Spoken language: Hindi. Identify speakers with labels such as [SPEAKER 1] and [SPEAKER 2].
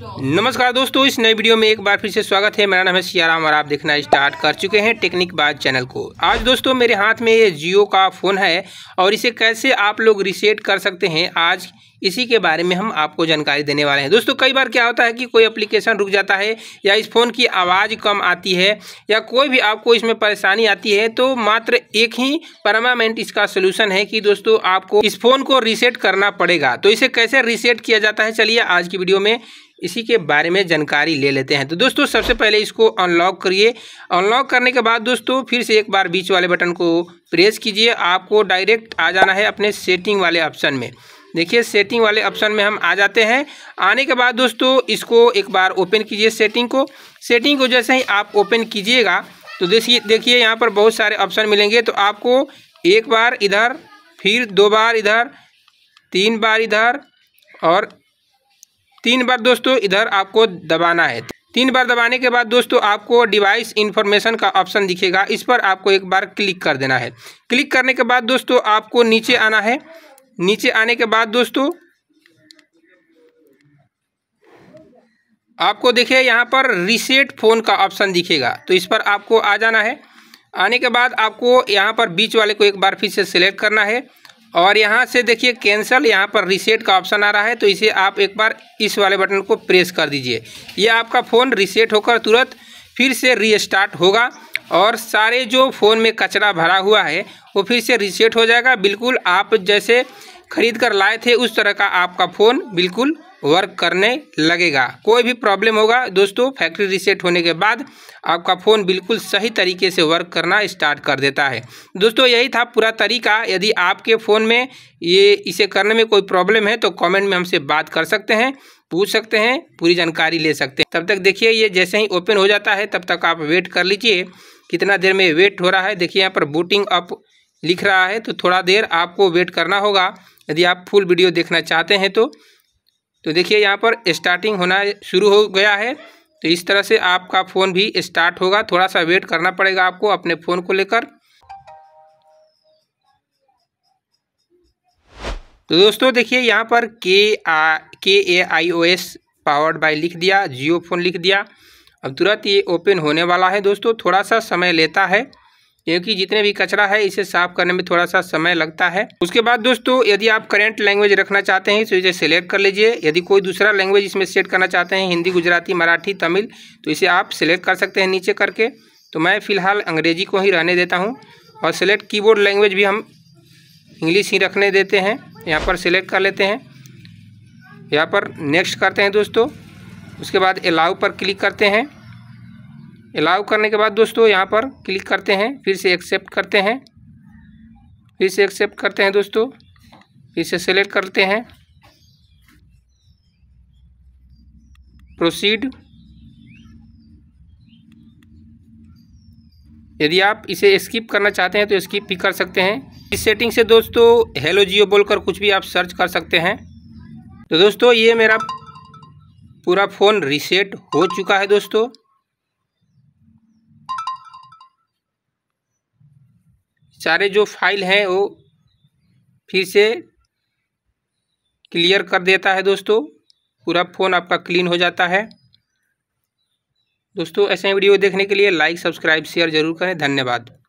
[SPEAKER 1] नमस्कार दोस्तों इस नए वीडियो में एक बार फिर से स्वागत है मेरा नाम है सियाराम और आप देखना स्टार्ट कर चुके हैं टेक्निक बाज चैनल को आज दोस्तों मेरे हाथ में ये जियो का फ़ोन है और इसे कैसे आप लोग रिसेट कर सकते हैं आज इसी के बारे में हम आपको जानकारी देने वाले हैं दोस्तों कई बार क्या होता है कि कोई एप्लीकेशन रुक जाता है या इस फ़ोन की आवाज़ कम आती है या कोई भी आपको इसमें परेशानी आती है तो मात्र एक ही परमानेंट इसका सोल्यूशन है कि दोस्तों आपको इस फ़ोन को रीसेट करना पड़ेगा तो इसे कैसे रीसेट किया जाता है चलिए आज की वीडियो में इसी के बारे में जानकारी ले लेते हैं तो दोस्तों सबसे पहले इसको अनलॉक करिए अनलॉक करने के बाद दोस्तों फिर से एक बार बीच वाले बटन को प्रेस कीजिए आपको डायरेक्ट आ जाना है अपने सेटिंग वाले ऑप्शन में देखिए सेटिंग वाले ऑप्शन में हम आ जाते हैं आने के बाद दोस्तों इसको एक बार ओपन कीजिए सेटिंग को सेटिंग को जैसे ही आप ओपन कीजिएगा तो देखिए देखिए यहाँ पर बहुत सारे ऑप्शन मिलेंगे तो आपको एक बार इधर फिर दो बार इधर तीन बार इधर और तीन बार दोस्तों इधर आपको दबाना है तीन बार दबाने के बाद दोस्तों आपको डिवाइस इन्फॉर्मेशन का ऑप्शन दिखेगा इस पर आपको एक बार क्लिक कर देना है क्लिक करने के बाद दोस्तों आपको नीचे आना है नीचे आने के बाद दोस्तों आपको देखिए यहाँ पर रीसेट फ़ोन का ऑप्शन दिखेगा तो इस पर आपको आ जाना है आने के बाद आपको यहाँ पर बीच वाले को एक बार फिर से सिलेक्ट करना है और यहाँ से देखिए कैंसिल यहाँ पर रीसेट का ऑप्शन आ रहा है तो इसे आप एक बार इस वाले बटन को प्रेस कर दीजिए यह आपका फ़ोन रीसेट होकर तुरंत फिर से रीस्टार्ट होगा और सारे जो फ़ोन में कचरा भरा हुआ है वो फिर से रीसेट हो जाएगा बिल्कुल आप जैसे खरीद कर लाए थे उस तरह का आपका फ़ोन बिल्कुल वर्क करने लगेगा कोई भी प्रॉब्लम होगा दोस्तों फैक्ट्री रिसेट होने के बाद आपका फ़ोन बिल्कुल सही तरीके से वर्क करना स्टार्ट कर देता है दोस्तों यही था पूरा तरीका यदि आपके फ़ोन में ये इसे करने में कोई प्रॉब्लम है तो कमेंट में हमसे बात कर सकते हैं पूछ सकते हैं पूरी जानकारी ले सकते हैं तब तक देखिए ये जैसे ही ओपन हो जाता है तब तक आप वेट कर लीजिए कितना देर में वेट हो रहा है देखिए यहाँ पर बूटिंग अप लिख रहा है तो थोड़ा देर आपको वेट करना होगा यदि आप फुल वीडियो देखना चाहते हैं तो तो देखिए यहाँ पर स्टार्टिंग होना शुरू हो गया है तो इस तरह से आपका फ़ोन भी स्टार्ट होगा थोड़ा सा वेट करना पड़ेगा आपको अपने फ़ोन को लेकर तो दोस्तों देखिए यहाँ पर के आ के A I O S powered by लिख दिया जियो फ़ोन लिख दिया अब तुरंत ये ओपन होने वाला है दोस्तों थोड़ा सा समय लेता है क्योंकि जितने भी कचरा है इसे साफ करने में थोड़ा सा समय लगता है उसके बाद दोस्तों यदि आप करेंट लैंग्वेज रखना चाहते हैं तो इसे सेलेक्ट कर लीजिए यदि कोई दूसरा लैंग्वेज इसमें सेट करना चाहते हैं हिंदी गुजराती मराठी तमिल तो इसे आप सिलेक्ट कर सकते हैं नीचे करके तो मैं फ़िलहाल अंग्रेजी को ही रहने देता हूँ और सिलेक्ट कीबोर्ड लैंग्वेज भी हम इंग्लिश ही रखने देते हैं यहाँ पर सिलेक्ट कर लेते हैं यहाँ पर नेक्स्ट करते हैं दोस्तों उसके बाद अलाउ पर क्लिक करते हैं अलाउ करने के बाद दोस्तों यहाँ पर क्लिक करते हैं फिर से एक्सेप्ट करते हैं फिर से एक्सेप्ट करते हैं दोस्तों फिर से सेलेक्ट करते हैं प्रोसीड यदि आप इसे स्किप करना चाहते हैं तो स्किप भी कर सकते हैं इस सेटिंग से दोस्तों हेलो जियो बोलकर कुछ भी आप सर्च कर सकते हैं तो दोस्तों ये मेरा पूरा फ़ोन रीसेट हो चुका है दोस्तों सारे जो फाइल हैं वो फिर से क्लियर कर देता है दोस्तों पूरा फ़ोन आपका क्लीन हो जाता है दोस्तों ऐसे वीडियो देखने के लिए लाइक सब्सक्राइब शेयर जरूर करें धन्यवाद